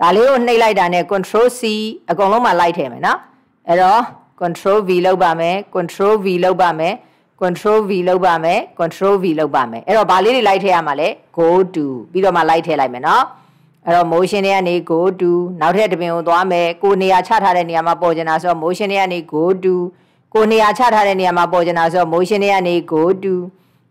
[SPEAKER 1] ဒါလေးကိုနှိမ့်လိုက်တာနဲ့ control C အကုန်လုံးမှာလိုက်ထည့်မယ်နော်အဲ့တော့ control V လောက်ပါမယ် control V လောက်ပါမယ် control v လောက်ပါမယ် control v လောက်ပါမယ်အဲ့တော့ဗာလေးတွေလိုက်ထည့်ရမှာလဲ go to ပြီးတော့မှလိုက်ထည့်လိုက်မယ်เนาะအဲ့တော့ motion တွေကနေ go to နောက်ထပ်တပင်ကိုသွားမယ်ကိုနေရာချထားတဲ့နေရာမှာပေါ်ကျင်တာဆိုတော့ motion တွေကနေ go to ကိုနေရာချထားတဲ့နေရာမှာပေါ်ကျင်တာဆိုတော့ motion တွေကနေ go to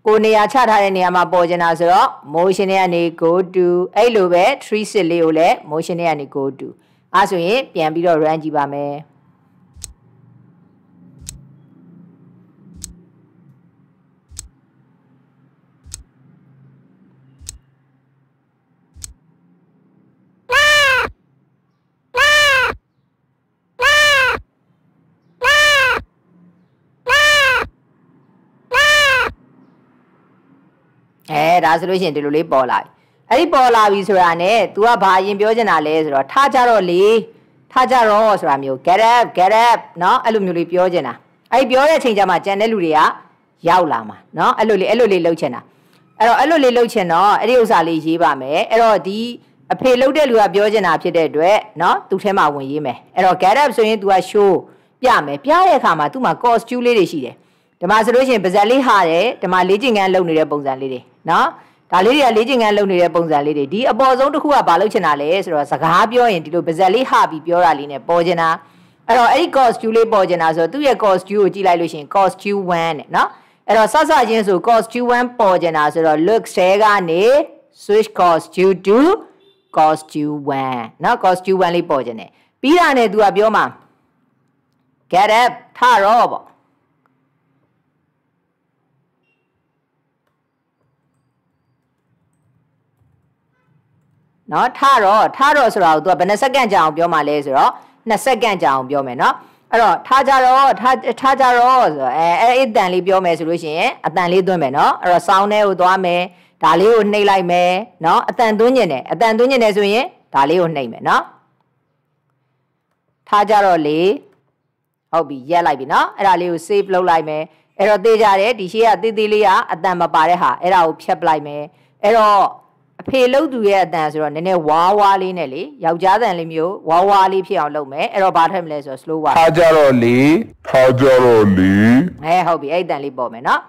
[SPEAKER 1] ကိုနေရာချထားတဲ့နေရာမှာပေါ်ကျင်တာဆိုတော့ motion တွေကနေ go to အဲ့လိုပဲ3 6လေးကိုလည်း motion တွေကနေ go to အဲ့ဆိုရင်ပြန်ပြီးတော့ run ကြည့်ပါမယ်အဲဒါဆိုလို့ရှိရင်ဒီလိုလေးပေါ်လာပြီအဲ့ဒီပေါ်လာပြီဆိုတာနဲ့ तू ကဘာအရင်ပြောချင်တာလဲဆိုတော့ထားကြတော့လေထားကြတော့ဆိုတာမျိုး get up get up เนาะအဲ့လိုမျိုးလေးပြောချင်တာအဲ့ဒီပြောတဲ့အချိန်ကျမှကြံတဲ့လူတွေကရောက်လာမှာเนาะအဲ့လိုလေးအဲ့လိုလေးလှုပ်ချင်တာအဲ့တော့အဲ့လိုလေးလှုပ်ချင်တော့အဲ့ဒီဥစ္စာလေးရေးပါမယ်အဲ့တော့ဒီအဖေလှုပ်တဲ့လူကပြောချင်တာဖြစ်တဲ့အတွက်เนาะသူထဲမှာဝင်ရေးမယ်အဲ့တော့ get up ဆိုရင် तू က show ပြမယ်ပြတဲ့အခါမှာ तू မှာ costume လေးတွေရှိတယ်ဒီမှာဆိုလို့ရှိရင်ပါဇက်လေးဟာတယ်ဒီမှာလေးကျင်ကန်းလုံနေတဲ့ပုံစံလေးတွေနော်ဒါလေးတွေကလေးကျင်ကန်းလုံနေတဲ့ပုံစံလေးတွေဒီအပေါ်ဆုံးတစ်ခုကဘာလုပ်ချင်တာလဲဆိုတော့စကားပြောရင်ဒီလိုပါဇက်လေးဟာပြီးပြောတာလေးနဲ့ပေါ်ချင်တာအဲ့တော့အဲ့ဒီ costume လေးပေါ်ချင်တာဆိုတော့သူ့ရဲ့ costume ကိုကြည့်လိုက်လို့ရှိရင် costume 1နဲ့နော်အဲ့တော့ဆဆချင်းဆို costume 1ပေါ်ချင်တာဆိုတော့ look တဲကနေ switch costume 2 costume 1နော် costume 1လေးပေါ်ချင်တယ်ပြီးတာနဲ့ तू ကပြောမှာ get up ထတော့ပေါ့နော်ထတော့ထတော့ဆိုတာကိုသူကဘယ်နှစက္ကန့်ကြာအောင်ပြောမှလဲဆိုတော့2စက္ကန့်ကြာအောင်ပြောမယ်နော်အဲ့တော့ထားကြတော့ထားထားကြတော့ဆိုတော့အဲအဲ့အတန်လေးပြောမယ်ဆိုလို့ရှိရင်အတန်လေးသွင်းမယ်နော်အဲ့တော့စောင်းထဲကိုသွားမယ်ဒါလေးကိုနှိပ်လိုက်မယ်နော်အတန်သွင်းညင်တယ်အတန်သွင်းညင်တယ်ဆိုရင်ဒါလေးကိုနှိပ်မယ်နော်ထားကြတော့လေဟုတ်ပြီရက်လိုက်ပြီနော်အဲ့ဒါလေးကို save လုပ်လိုက်မယ်အဲ့တော့သိကြတယ်ဒီရှေ့ကသေးသေးလေးကအတန်မပါတဲ့ဟာအဲ့ဒါကိုဖြတ်ပလိုက်မယ်အဲ့တော့အဖေလှုပ်သူရဲ့အတန်ဆိုတော့နည်းနည်းဝါးဝါးလေးနဲ့လေယောက်ျားတန်လေးမျိုးဝါးဝါးလေးဖြစ်အောင်လုပ်မယ်အဲ့တော့ဘာထက်မလဲဆိုတော့ slow ပါထားကြတော့လေထားကြတော့လေအဲဟုတ်ပြီအဲ့အတန်လေးပေါ်မယ်နော်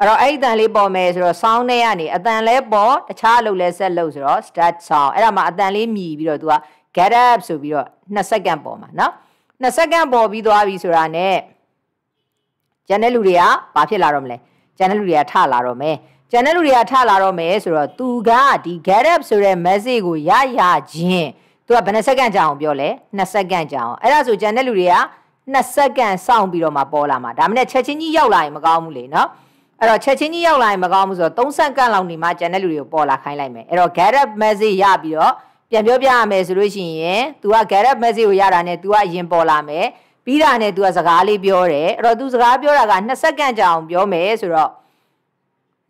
[SPEAKER 1] အဲ့တော့အဲ့ဒီအတန်လေးပေါ်မယ်ဆိုတော့ sound နဲ့ကနေအတန်လဲပေါ်တခြားအလုပ်လဲဆက်လုပ်ဆိုတော့ start sound အဲ့ဒါမှာအတန်လေးမြည်ပြီးတော့ तू က get up ဆိုပြီးတော့2စက္ကန့်ပေါ်မှာနော်2စက္ကန့်ပေါ်ပြီးသွားပြီဆိုတာ ਨੇ ဂျန်တဲ့လူတွေကဘာဖြစ်လာတော့မလဲဂျန်တဲ့လူတွေကထလာတော့မယ်ကျန်တဲ့လူတွေကထလာတော့မယ်ဆိုတော့သူကဒီ get up ဆိုတဲ့ message ကိုရရချင်းသူကဘယ်နှစက္ကန့်ကြာအောင် ပြောလဲ2စက္ကန့်ကြာအောင်အဲ့ဒါဆိုကျန်တဲ့လူတွေက2စက္ကန့်စောင့်ပြီးတော့မှပေါ်လာမှာဒါမှမဟုတ်ချက်ချင်းကြီးရောက်လာရင်မကောင်းဘူးလေနော်အဲ့တော့ချက်ချင်းကြီးရောက်လာရင်မကောင်းဘူးဆိုတော့3စက္ကန့်လောက်နေမှကျန်တဲ့လူတွေကိုပေါ်လာခိုင်းလိုက်မယ်အဲ့တော့ get up message ရပြီးတော့ပြန်ပြောပြရမယ်ဆိုလို့ရှိရင် तू က get up message ကိုရတာနဲ့ तू ကအရင်ပေါ်လာမယ်ပြီးတာနဲ့ तू ကစကားလေးပြောတယ်အဲ့တော့ तू စကားပြောတာက2စက္ကန့်ကြာအောင်ပြောမယ်ဆိုတော့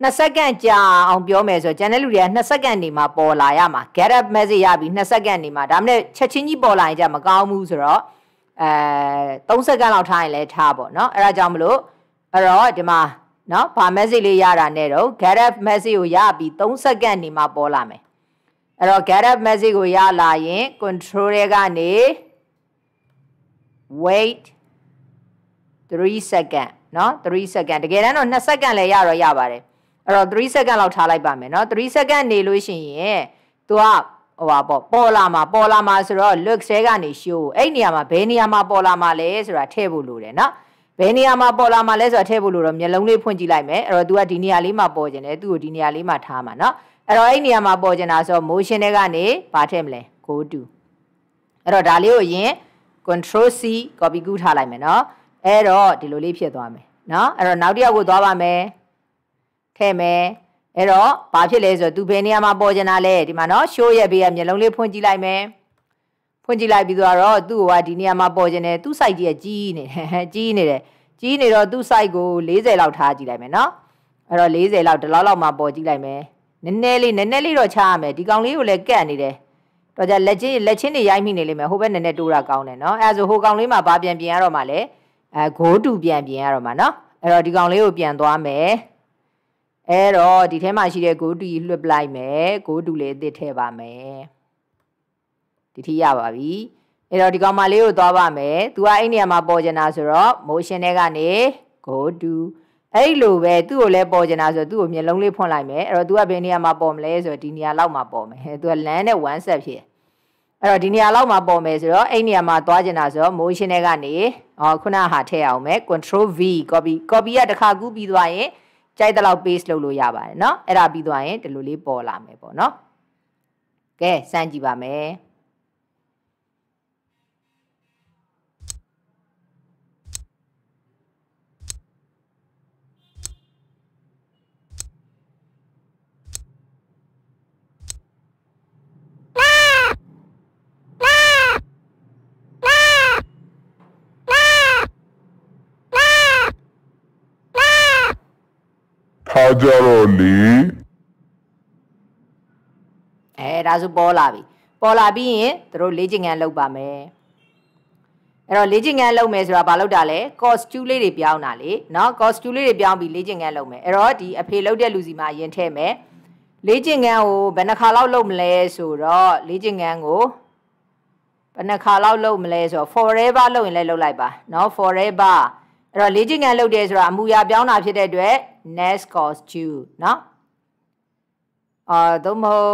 [SPEAKER 1] 2စက္ကန့်ကြာအောင်ပြောမယ်ဆိုတော့ကျန်တဲ့လူတွေက2စက္ကန့်နေမှာပေါ်လာရမှာ get up message ရပြီ2စက္ကန့်နေမှာဒါမှမဟုတ်ချက်ချင်းကြီးပေါ်လာရင်じゃမကောင်းဘူးဆိုတော့အဲ3စက္ကန့်လောက်ထားရင်လည်းထားပေါ့เนาะအဲ့ဒါကြောင့်မလို့အဲ့တော့ဒီမှာเนาะဘာ message လေးရတာနဲ့တော့ get up message ကိုရပြီ3စက္ကန့်နေမှာပေါ်လာမယ်အဲ့တော့ get up message ကိုရလာရင် control တွေကနေ wait 3 second เนาะ3 second တကယ်တမ်းတော့2 second လည်းရတော့ရပါတယ်အဲ့တော့3 second လောက်ထားလိုက်ပါမယ်เนาะ3 second နေလို့ရှိရင်သူကဟိုပါပေါ့ပေါ်လာမှာပေါ်လာမှာဆိုတော့ look ဆဲကနေ show အဲ့နေရာမှာဘယ်နေရာမှာပေါ်လာမှာလဲဆိုတာထည့်ဖို့လိုတယ်เนาะဘယ်နေရာမှာပေါ်လာမှာလဲဆိုတာထည့်ဖို့လိုတော့မျက်လုံးလေးဖွင့်ကြည့်လိုက်မယ်အဲ့တော့ तू ကဒီနေရာလေးမှာပေါ်ကျင်တယ် तू ကိုဒီနေရာလေးမှာထားမှာเนาะအဲ့တော့အဲ့နေရာမှာပေါ်ကျင်တာဆိုတော့ motion တွေကနေဘာထည့်မလဲ go to အဲ့တော့ဒါလေးကိုရင် control c copy ကူးထားလိုက်မယ်เนาะအဲ့တော့ဒီလိုလေးဖြစ်သွားမယ်เนาะအဲ့တော့နောက်တစ်ယောက်ကိုသွားပါမယ်ခဲ့မယ်အဲ့တော့ဘာဖြစ်လဲဆိုတော့ तू ဘယ်နေရာမှာပေါ်ကျင်တာလဲဒီမှာနော်ရှိုးရဲ့ဘေးကမျက်လုံးလေးဖွင့်ကြည့်လိုက်မယ်ဖွင့်ကြည့်လိုက်ပြီးတော့သူ့ဟိုကဒီနေရာမှာပေါ်ကျင်တယ်သူ့ site ကြီးကကြီးနေတယ်ကြီးနေတယ်ကြီးနေတော့သူ့ site ကို40လောက်ထားကြည့်လိုက်မယ်နော်အဲ့တော့40လောက်ဒီလောက်လောက်မှာပေါ်ကြည့်လိုက်မယ်နည်းနည်းလေးနည်းနည်းလေးတော့ချရမယ်ဒီကောင်လေးကိုလည်းကတ်နေတယ်တော့ကြလက်ချင်းလက်ချင်းတွေရိုက်မိနေလိမ့်မယ်ဟိုဘက်နည်းနည်းတိုးတာကောင်းတယ်နော်အဲ့ဒါဆိုဟိုကောင်လေးမှာဘာပြန်ပြင်ရတော့မှလဲအဲ go to ပြန်ပြင်ရတော့မှနော်အဲ့တော့ဒီကောင်လေးကိုပြန်သွားမယ်အဲ့တော့ဒီထဲမှာရှိတဲ့ go to လွှတ်ပလိုက်မယ် go to လေးအစ်စ်ထည့်ပါမယ်ဒီထိရပါပြီအဲ့တော့ဒီကောင်မလေးကိုသွားပါမယ်သူကအဲ့နေရာမှာပေါ်ကျင်တာဆိုတော့ motion ထဲကနေ go to အဲ့လိုပဲသူ့ကိုလည်းပေါ်ကျင်တာဆိုတော့သူ့ကိုမျက်လုံးလေးဖွင့်လိုက်မယ်အဲ့တော့ तू ကဘယ်နေရာမှာပေါ်မလဲဆိုတော့ဒီနေရာလောက်မှာပေါ်မယ် तू ကလမ်းနဲ့1 set ဖြစ်အဲ့တော့ဒီနေရာလောက်မှာပေါ်မယ်ဆိုတော့အဲ့နေရာမှာသွားကျင်တာဆိုတော့ motion ထဲကနေဟောခုနဟာထည့်အောင်မယ် control v copy copy ကတစ်ခါကူးပြီးသွားရင်ကြိုက်တဲ့လောက် paste လုပ်လို့ရပါတယ်เนาะအဲ့ဒါပြီးသွားရင်ဒီလိုလေးပေါ်လာမယ်ပေါ့เนาะကဲစမ်းကြည့်ပါမယ်ထားကြတော့လေအဲဒါဆိုပေါ်လာပြီပေါ်လာပြီးရင်တို့လေ့ကျင့်ခန်းလုပ်ပါမယ်အဲ့တော့လေ့ကျင့်ခန်းလုပ်မယ်ဆိုတာဘာလုပ်တာလဲ costume လေးတွေပြောင်းတာလေเนาะ costume လေးတွေပြောင်းပြီးလေ့ကျင့်ခန်းလုပ်မယ်အဲ့တော့ဒီအဖေလုပ်တဲ့လူစီမှာရင်ထဲ့မယ်လေ့ကျင့်ခန်းကိုဘယ်နှခါလောက်လုပ်မလဲဆိုတော့လေ့ကျင့်ခန်းကိုဘယ်နှခါလောက်လုပ်မလဲဆိုတော့ forever လုပ်ရင်လည်းလုပ်လိုက်ပါเนาะ forever အဲ့တော့လေ့ကျင့်ခန်းလုပ်တယ်ဆိုတာအမူအရာပြောင်းတာဖြစ်တဲ့အတွက် nest costume เนาะအာသို့မဟုတ်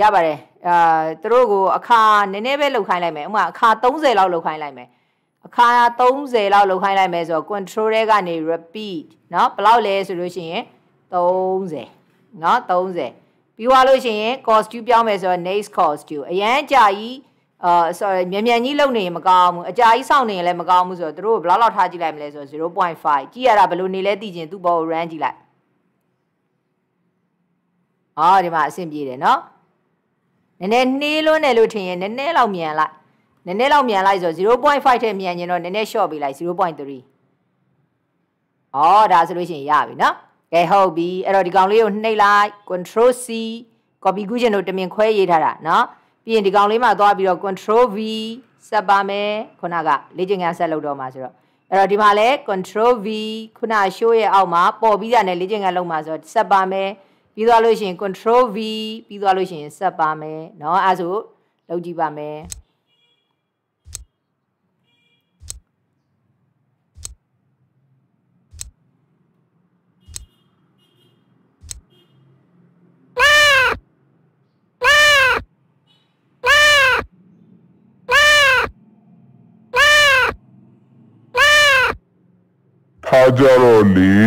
[SPEAKER 1] ရပါတယ်အာသူတို့ကိုအခါနည်းနည်းပဲလောက်ခိုင်းလိုက်မယ်ဥမာအခါ30လောက်လောက်ခိုင်းလိုက်မယ်အခါ30လောက်လောက်ခိုင်းလိုက်မယ်ဆိုတော့ control တွေကနေ repeat เนาะဘယ်လောက်လဲဆိုလို့ရှိရင်30เนาะ30ပြီးွားလို့ရှိရင် costume ပြောင်းမယ်ဆိုတော့ next costume အရန်ကြာကြီးအာဆိုမြန်မြန်ကြီးလုံနေရင်မကောင်းဘူးအကြာကြီးစောင့်နေရင်လည်းမကောင်းဘူးဆိုတော့တို့ဘယ်လောက်လောက်ထားကြည့်လိုက်မလဲဆိုတော့0.5ကြည့်ရတာဘယ်လိုနေလဲသိချင်သူ့ဘောကို run ကြည့်လိုက်အော်ဒီမှာအဆင်ပြေတယ်နော်နည်းနည်းနှေးလွန်းတယ်လို့ထင်ရင်နည်းနည်းလောက်မြန်လိုက်နည်းနည်းလောက်မြန်လိုက်ဆိုတော့0.5ထက်မြန်ရင်တော့နည်းနည်း short ပေးလိုက်0.3အော်ဒါဆိုလို့ရှိရင်ရပြီနော်ကဲဟုတ်ပြီအဲ့တော့ဒီကောင်လေးကိုနှိပ်လိုက် control c copy ကူးခြင်းတို့တမင်ခွဲရေးထားတာနော်ပြီးရင်ဒီကောင်လေးမှာသွားပြီးတော့ control v ဆက်ပါမယ်ခုနကလေ့ကျင့်ခန်းဆက်လုပ်တော့မှာဆိုတော့အဲ့တော့ဒီမှာလဲ control v ခုန show ရဲ့အောက်မှာပေါ်ပြီးတာနဲ့လေ့ကျင့်ခန်းလုပ်မှာဆိုတော့ဆက်ပါမယ်ပြီးသွားလို့ရှိရင် control v ပြီးသွားလို့ရှိရင်ဆက်ပါမယ်เนาะအဲဆိုလုပ်ကြည့်ပါမယ်ထားကြတော့လေ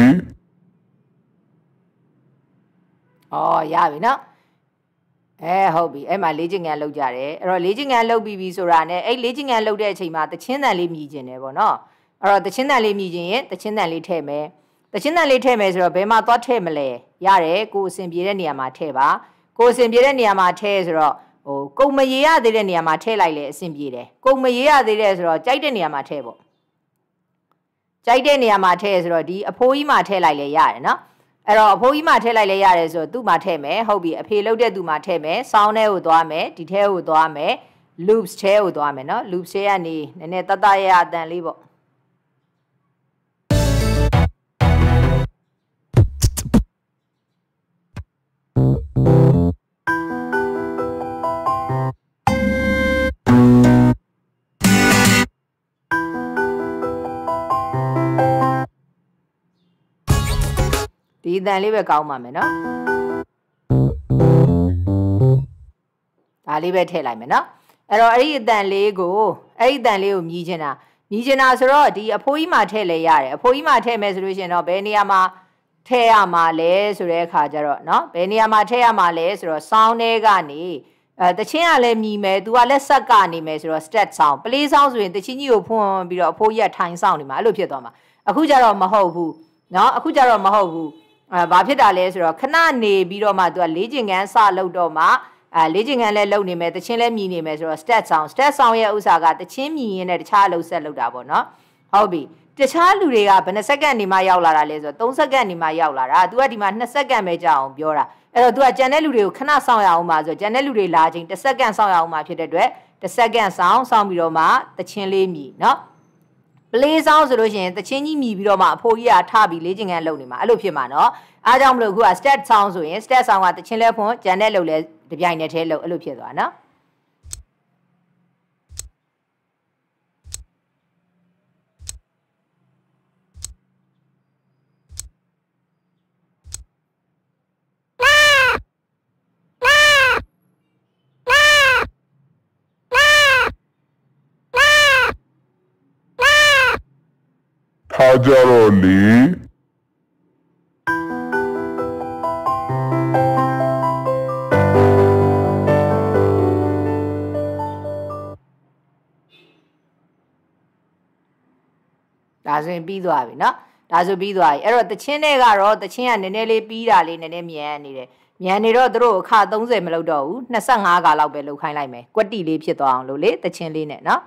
[SPEAKER 1] အော်ရပြီနော်အဲဟုတ်ပြီအဲ့မှာလေ့ကျင့်ခန်းလုပ်ကြတယ်အဲ့တော့လေ့ကျင့်ခန်းလုပ်ပြီးပြီဆိုတာနဲ့အဲ့လေ့ကျင့်ခန်းလုပ်တဲ့အချိန်မှာတချင်းတန်လေးမြည်ကျင်တယ်ပေါ့နော်အဲ့တော့တချင်းတန်လေးမြည်ကျင်ရင်တချင်းတန်လေးထည့်မယ်တချင်းတန်လေးထည့်မယ်ဆိုတော့ဘယ်မှာသွားထည့်မလဲရတယ်ကိုအဆင်ပြေတဲ့နေရာမှာထည့်ပါကိုအဆင်ပြေတဲ့နေရာမှာထည့်ဆိုတော့ဟိုကုံမရေရသေးတဲ့နေရာမှာထည့်လိုက်လေအဆင်ပြေတယ်ကုံမရေရသေးတဲ့ဆိုတော့ကြိုက်တဲ့နေရာမှာထည့်ပေါ့ကြိုက်တဲ့နေရာမှာထည့်ဆိုတော့ဒီအဖိုးကြီးမှာထည့်လိုက်လဲရတယ်နော်အဲ့တော့အဖိုးကြီးမှာထည့်လိုက်လဲရတယ်ဆိုတော့သူ့မှာထည့်မယ်ဟုတ်ပြီအဖေလောက်တဲ့သူ့မှာထည့်မယ်စောင်းထဲကိုသွားမယ်ဒီထဲကိုသွားမယ် loops ထဲကိုသွားမယ်နော် loops ထဲကနေနည်းနည်းတတရရအတန်လေးပေါ့ဒီတန်လေးပဲကောင်းပါမယ်နော်ဒါလေးပဲထည့်လိုက်မယ်နော်အဲ့တော့အဲ့ဒီအတန်လေးကိုအဲ့ဒီအတန်လေးကိုမြည်ချင်တာမြည်ချင်တာဆိုတော့ဒီအဖိုးကြီးမှာထည့်လဲရတယ်အဖိုးကြီးမှာထည့်မယ်ဆိုလို့ရှိရင်တော့ဘယ်နေရာမှာထည့်ရမှာလဲဆိုတဲ့အခါကျတော့เนาะဘယ်နေရာမှာထည့်ရမှာလဲဆိုတော့ sound တွေကနေအဲတချင်းကလည်းမြည်မယ်သူကလည်းဆက်ကနေမယ်ဆိုတော့ stat sound play sound ဆိုရင်တချင်းကြီးကိုဖွင့်ပြီးတော့အဖိုးကြီးကထိုင်ဆောင်နေမှာအဲ့လိုဖြစ်သွားမှာအခုကျတော့မဟုတ်ဘူးเนาะအခုကျတော့မဟုတ်ဘူးဘာဖြစ်တာလဲဆိုတော့ခဏနေပြီးတော့မှသူကလေးကျင်ကန်းစလောက်တော့မှအဲလေးကျင်ကန်းလည်းလုံနေမယ်တချင်းလည်းမြည်နေမယ်ဆိုတော့ stat sound stat sound ရဲ့ဥစ္စာကတချင်းမြည်ရင်းနဲ့တခြားအလုပ်ဆက်လုပ်တာပေါ့နော်ဟုတ်ပြီတခြားလူတွေကဘယ်နှစက္ကန့်နေမှရောက်လာတာလဲဆိုတော့3စက္ကန့်နေမှရောက်လာတာ तू ကဒီမှာ2စက္ကန့်ပဲကြာအောင် ပြောတာအဲ့တော့ तू ကကြံတဲ့လူတွေကိုခဏစောင့်ရအောင်ပါဆိုတော့ကြံတဲ့လူတွေလာချင်း1စက္ကန့်စောင့်ရအောင်ပါဖြစ်တဲ့အတွက်1စက္ကန့်စောင့်စောင့်ပြီးတော့မှတချင်းလေးမြည်နော်ပလေးဆောင်ဆိုလို့ရှိရင်တချင်းကြီးမြည်ပြီးတော့မှအဖိုးကြီးကထပြီးလေ့ကျင့်ခန်းလုပ်နေမှာအဲ့လိုဖြစ်မှာနော်အားကြောင့်မလို့အခုက stat sound ဆိုရင် stat sound ကတချင်းလဲဖွင့်ဂျန်နဲ့လုပ်လဲတပြိုင်တည်းထဲလုပ်အဲ့လိုဖြစ်သွားနော်ထားကြတော့လေဒါဆိုရင်ပြီးသွားပြီเนาะဒါဆိုပြီးသွားပြီအဲ့တော့တချင်းတွေကတော့တချင်းကနည်းနည်းလေးပြီးတာလေးနည်းနည်းမြန်နေတယ်မြန်နေတော့တို့အခ30မလောက်တော့ဘူး25ကလောက်ပဲလောက်ခိုင်းလိုက်မယ်ကွက်တီလေးဖြစ်သွားအောင်လို့လေတချင်းလေးနဲ့เนาะ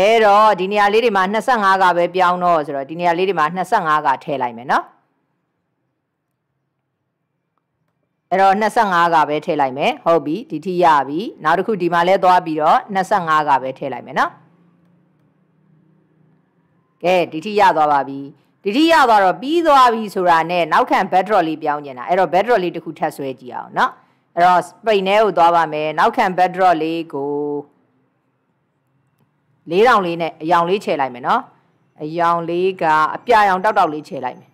[SPEAKER 1] အဲတော့ဒီနေရာလေးတွေမှာ25ကပဲပြောင်းတော့ဆိုတော့ဒီနေရာလေးတွေမှာ25ကထည့်လိုက်မယ်နော်အဲ့တော့25ကပဲထည့်လိုက်မယ်ဟုတ်ပြီဒီထိရပြီ နောက်တစ်ခုဒီမှာလဲသွားပြီးတော့25ကပဲထည့်လိုက်မယ်နော်ကဲဒီထိရသွားပါပြီဒီထိရသွားတော့ပြီးသွားပြီဆိုတာနဲ့နောက်ခံ battery လေးပြောင်းကျင်တာအဲ့တော့ battery လေးတစ်ခုထပ်ဆွဲကြည့်အောင်နော်အဲ့တော့စပိန်ထဲကိုသွားပါမယ်နောက်ခံ battery လေးကို၄တောင်လေးနဲ့အယောင်လေးချယ်လိုက်မယ်နော်အယောင်လေးကအပြအယောင်တောက်တောက်လေးချယ်လိုက်မယ်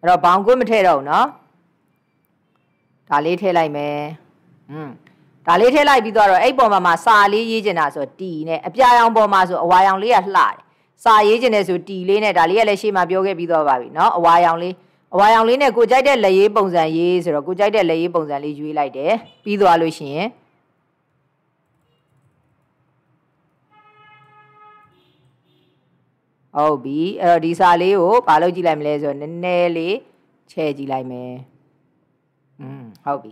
[SPEAKER 1] အဲ့တော့ဘောင်ကွင်းမထည့်တော့ဘူးနော်ဒါလေးထည့်လိုက်မယ်อืมဒါလေးထည့်လိုက်ပြီးတော့အဲ့ပေါ်မှာမှာစာလေးရေးကျင်တာဆိုတီနဲ့အပြာရောင်ပေါ်မှာဆိုအဝါရောင်လေးကလှတယ်စာရေးကျင်တယ်ဆိုတီလေးနဲ့ဒါလေးကလည်းရှေ့မှာပြောခဲ့ပြီးတော့ပါပြီเนาะအဝါရောင်လေးအဝါရောင်လေးနဲ့ကိုကြိုက်တဲ့လက်ရေးပုံစံရေးဆိုတော့ကိုကြိုက်တဲ့လက်ရေးပုံစံလေးရွေးလိုက်တယ်ပြီးသွားလို့ရှိရင်ဟုတ်ပြီအဲ့တော့ဒီစာလေးကိုဘာလို့ကြည့်လိုက်မလဲဆိုတော့နည်းနည်းလေးချဲ့ကြည့်လိုက်မယ်อืมဟုတ်ပြီ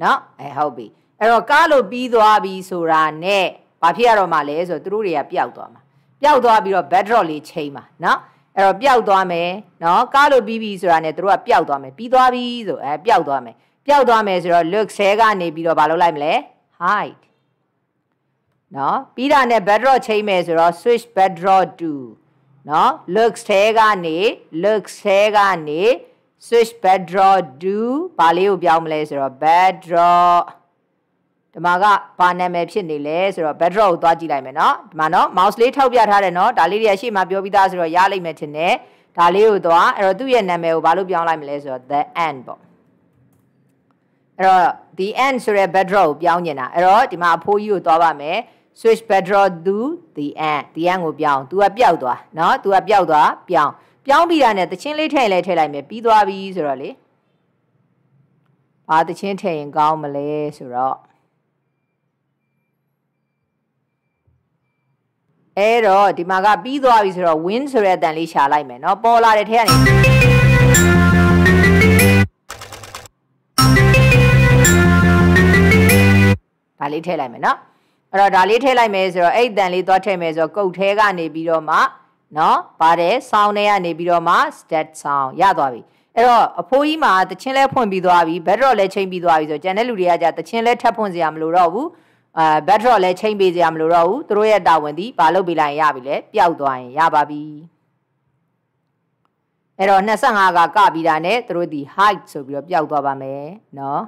[SPEAKER 1] เนาะအဲဟုတ်ပြီအဲ့တော့ကားလို့ပြီးသွားပြီဆိုတာနဲ့ဘာဖြစ်ရတော့မှလဲဆိုတော့သူတို့တွေကပျောက်သွားမှာပျောက်သွားပြီးတော့ backdrop လေးချိန်မှာเนาะအဲ့တော့ပျောက်သွားမယ်เนาะကားလို့ပြီးပြီဆိုတာနဲ့သူတို့ကပျောက်သွားမယ် ပြီးသွားပြီဆိုအဲပျောက်သွားမယ်ပျောက်သွားမယ်ဆိုတော့ look ဆဲကနေပြီးတော့ဘာလုပ်လိုက်မလဲ hide เนาะပြီးတာနဲ့ backdrop ချိန်မယ်ဆိုတော့ switch backdrop to နော် looks ထဲကနေ looks ထဲကနေ switch bedrow do ဘာလေးကိုပြောင်းမလဲဆိုတော့ bedrow ဒီမှာကဘာနာမည်ဖြစ်နေလဲဆိုတော့ bedrow ကိုသွားကြည့်လိုက်မယ်နော်ဒီမှာနော် mouse လေးထောက်ပြထားတယ်နော်ဒါလေးတွေရှေ့မှာပြောပြီးသားဆိုတော့ရလိမ့်မယ်ထင်တယ်ဒါလေးကိုသွားအဲ့တော့သူ့ရဲ့နာမည်ကိုဘာလို့ပြောင်းလိုက်မလဲဆိုတော့ the end ပေါ့အဲ့တော့ the end ဆိုတဲ့ bedrow ကိုပြောင်းနေတာအဲ့တော့ဒီမှာအဖိုးကြီးကိုသွားပါမယ် switch pedro do the end the end ကိုပြောင်း तू ကပျောက်သွားเนาะ तू ကပျောက်သွားပြောင်းပြောင်းပြီးတာနဲ့တချင်းလေးထည့်လဲထည့်လိုက်မယ်ပြီးသွားပြီဆိုတော့လေဘာတချင်းထည့်ရင်ကောင်းမလဲဆိုတော့အဲ့တော့ဒီမှာကပြီးသွားပြီဆိုတော့ win ဆိုတဲ့အတန်လေးရှာလိုက်မယ်เนาะပေါ်လာတဲ့ထဲကနေဒါလေးထည့်လိုက်မယ်နော်အဲ့တော့ဒါလေးထည့်လိုက်မယ်ဆိုတော့အဲ့တန်လေးသွားထည့်မယ်ဆိုတော့ကုတ်ထဲကနေပြီးတော့မှနော်ပါတယ်ဆောင်းထဲကနေပြီးတော့မှ stat sound ရသွားပြီအဲ့တော့အဖိုးကြီးမှာတချင်းလဲဖွင့်ပြီးသွားပြီ backdrop လဲချိန်ပြီးသွားပြီဆိုတော့ကျန်တဲ့လူတွေကじゃတချင်းလဲထပ်ဖွင့်စရာမလိုတော့ဘူးအာ backdrop လဲချိန်ပေးစရာမလိုတော့ဘူးသူတို့ရဲ့တာဝန်ဒီဘာလုပ်ပေးလိုက်ရပြီလဲပျောက်သွားရင်ရပါပြီအဲ့တော့25ကကပြီးတာနဲ့သူတို့ဒီ height ဆိုပြီးတော့ပျောက်သွားပါမယ်နော်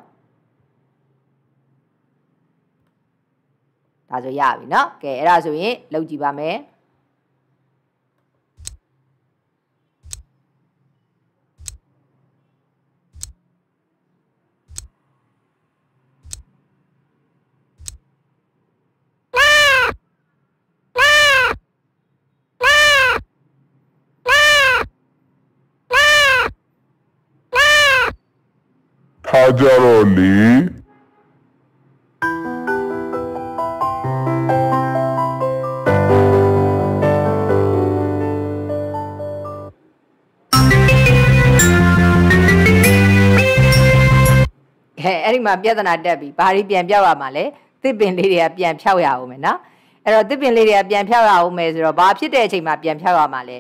[SPEAKER 1] ဒါဆိုရပြီเนาะကဲအဲ့ဒါဆိုရင်လောက်ကြည့်ပါမယ်他叫了你。အဲ့ဒီမှာပြဿနာတက်ပြီဘာတွေပြန်ပြောက်ရမှာလဲသစ်ပင်လေးတွေကပြန်ဖြောက်ရအောင်မယ်နော်အဲ့တော့သစ်ပင်လေးတွေကပြန်ဖြောက်ရအောင်မယ်ဆိုတော့ဘာဖြစ်တဲ့အချိန်မှာပြန်ဖြောက်ရမှာလဲ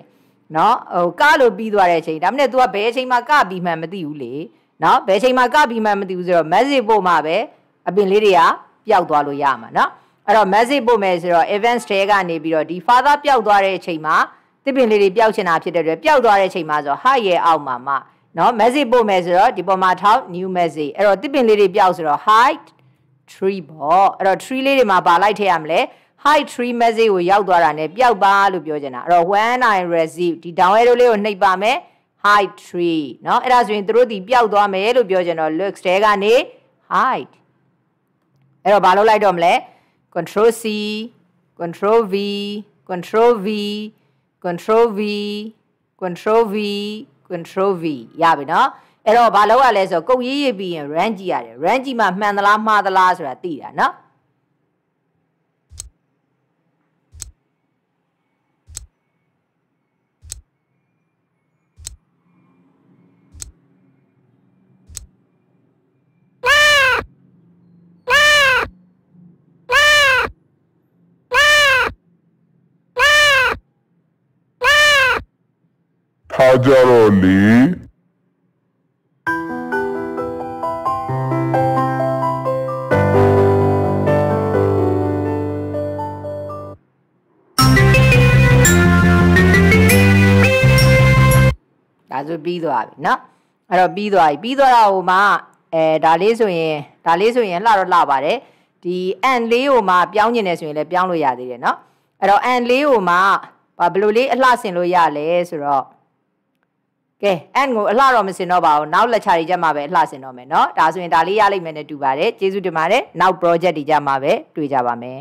[SPEAKER 1] နော်ဟိုကလို့ပြီးသွားတဲ့အချိန်ဒါမှမဟုတ် तू ကဘယ်အချိန်မှာကပြီးမှမသိဘူးလေနော်ဘယ်အချိန်မှာကပြီးမှမသိဘူးဆိုတော့ message ပို့မှာပဲအပင်လေးတွေကပျောက်သွားလို့ရမှာနော်အဲ့တော့ message ပို့မယ်ဆိုတော့ events တွေကနေပြီးတော့ဒီ father ပျောက်သွားတဲ့အချိန်မှာသစ်ပင်လေးတွေပျောက်ချင်တာဖြစ်တဲ့အတွက်ပျောက်သွားတဲ့အချိန်မှာဆိုတော့ဟာရဲ့အောက်မှာမှာနော် message ပို့မယ်ဆိုတော့ဒီပေါ်မှာထောက် new message အဲ့တော့တစ်ပင်လေးတွေပြောက်ဆိုတော့ height tree ပေါ့အဲ့တော့ tree လေးတွေမှာပါလိုက်ထည့်ရမလဲ height tree message ကိုရောက်သွားတာ ਨੇ ပြောက်ပါလို့ပြောချင်တာအဲ့တော့ when i receive ဒီ down arrow လေးကိုနှိပ်ပါမယ် height tree เนาะအဲ့ဒါဆိုရင်တို့ဒီပျောက်သွားမယ်လို့ပြောကြတော့ looks တဲကနေ height အဲ့တော့ဘာလုပ်လိုက်တော့မလဲ control c control v control v control v control v control v ရပြီเนาะအဲ့တော့ဘာလောက်ရလဲဆိုတော့ကုတ်ရေးရေးပြီးရင် range ကြည့်ရတယ် range မှာမှန်သလားမှားသလားဆိုတာသိတာเนาะထားကြတော့လေဒါဆိုပြီးသွားပြီเนาะအဲ့တော့ပြီးသွားပြီပြီးသွားတာဟိုမှာအဲဒါလေးဆိုရင်ဒါလေးဆိုရင်လှတော့လှပါတယ်ဒီ and လေးဟိုမှာပြောင်းကျင်နေဆိုရင်လည်းပြောင်းလို့ရသေးတယ်เนาะအဲ့တော့ and လေးဟိုမှာဘယ်လိုလေးအလှဆင်လို့ရလဲဆိုတော့ကဲ and ကိုအလှတော့မစင်တော့ပါဘူးနောက်လက်ချာတွေကြမှာပဲအလှစင်တော့မယ်เนาะဒါဆိုရင်ဒါလေးရလိမ့်မယ်နဲ့တူပါတယ်ကျေးဇူးတင်ပါတယ်နောက် project တွေကြမှာပဲတွေ့ကြပါမယ်